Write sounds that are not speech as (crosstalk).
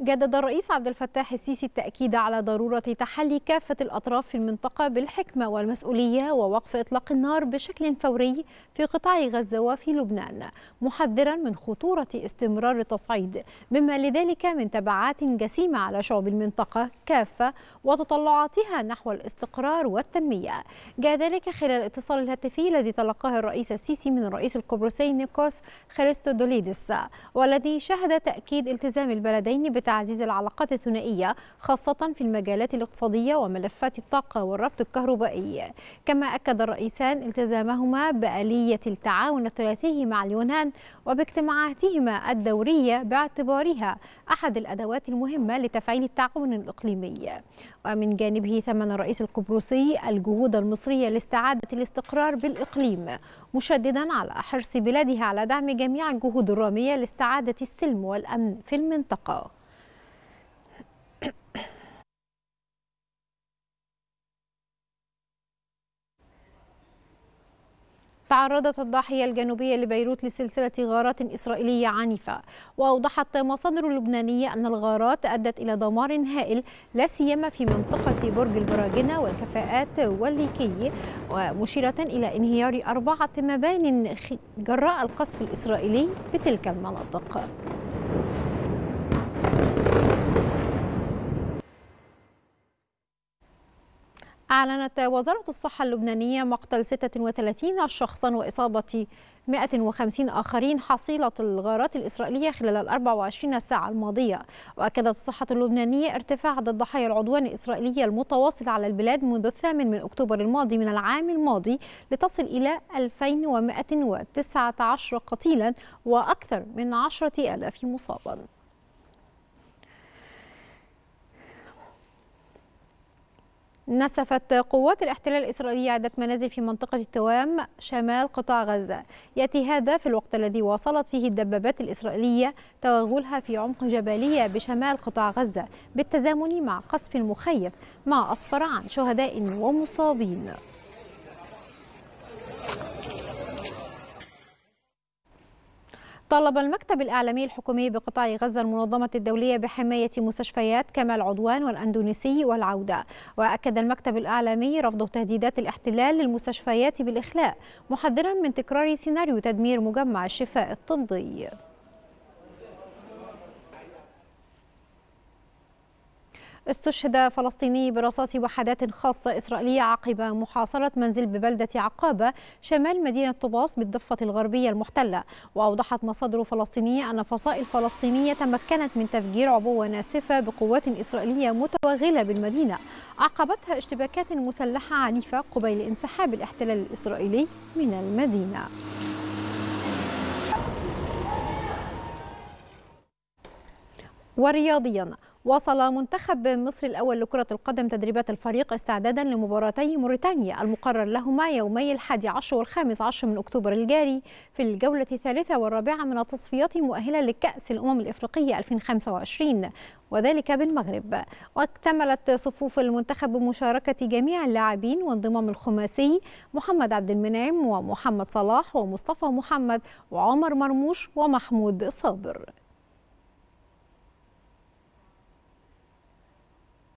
جدد الرئيس عبد الفتاح السيسي التأكيد على ضرورة تحلي كافة الأطراف في المنطقة بالحكمة والمسؤولية ووقف إطلاق النار بشكل فوري في قطاع غزة وفي لبنان محذرا من خطورة استمرار التصعيد مما لذلك من تبعات جسيمة على شعب المنطقة كافة وتطلعاتها نحو الاستقرار والتنمية جاء ذلك خلال الاتصال الهاتفي الذي تلقاه الرئيس السيسي من الرئيس القبرصي نيكوس خريستودوليدس والذي شهد تأكيد التزام البلدين لتعزيز العلاقات الثنائية خاصة في المجالات الاقتصادية وملفات الطاقة والربط الكهربائي كما أكد الرئيسان التزامهما بآلية التعاون الثلاثي مع اليونان وباجتماعاتهما الدورية باعتبارها أحد الأدوات المهمة لتفعيل التعاون الإقليمي ومن جانبه ثمن الرئيس القبرصي الجهود المصرية لاستعادة الاستقرار بالإقليم مشددا على حرص بلادها على دعم جميع الجهود الرامية لاستعادة السلم والأمن في المنطقة (coughs) تعرضت الضاحية الجنوبية لبيروت لسلسلة غارات إسرائيلية عنيفة وأوضحت مصادر لبنانية أن الغارات أدت إلى دمار هائل لا سيما في منطقة برج البراجنة والكفاءات والليكي ومشيرة إلى انهيار أربعة مبان جراء القصف الإسرائيلي بتلك المناطق أعلنت وزارة الصحة اللبنانية مقتل 36 شخصا وإصابة 150 آخرين حصيلة الغارات الإسرائيلية خلال ال 24 ساعة الماضية وأكدت الصحة اللبنانية ارتفاع عدد ضحايا العدوان الإسرائيلي المتواصل على البلاد منذ الثامن من أكتوبر الماضي من العام الماضي لتصل إلى 2119 قتيلا وأكثر من 10 ألاف مصابا نسفت قوات الاحتلال الإسرائيلي عدة منازل في منطقة التوام شمال قطاع غزة يأتي هذا في الوقت الذي واصلت فيه الدبابات الإسرائيلية توغلها في عمق جبلية بشمال قطاع غزة بالتزامن مع قصف مخيف مع أسفر عن شهداء ومصابين طالب المكتب الإعلامي الحكومي بقطاع غزة المنظمة الدولية بحماية مستشفيات كما العدوان والأندونيسي والعودة وأكد المكتب الإعلامي رفض تهديدات الاحتلال للمستشفيات بالإخلاء محذرا من تكرار سيناريو تدمير مجمع الشفاء الطبي استشهد فلسطيني برصاص وحدات خاصة إسرائيلية عقب محاصرة منزل ببلدة عقابة شمال مدينة طباس بالضفة الغربية المحتلة وأوضحت مصادر فلسطينية أن فصائل فلسطينية تمكنت من تفجير عبوة ناسفة بقوات إسرائيلية متوغلة بالمدينة أعقبتها اشتباكات مسلحة عنيفة قبيل انسحاب الاحتلال الإسرائيلي من المدينة ورياضيا وصل منتخب مصر الأول لكرة القدم تدريبات الفريق استعدادا لمباراتي موريتانيا المقرر لهما يومي الحادي عشر والخامس عشر من أكتوبر الجاري في الجولة الثالثة والرابعة من التصفيات مؤهلة لكأس الأمم الإفريقية 2025 وذلك بالمغرب واكتملت صفوف المنتخب بمشاركة جميع اللاعبين وانضمام الخماسي محمد عبد المنعم ومحمد صلاح ومصطفى محمد وعمر مرموش ومحمود صابر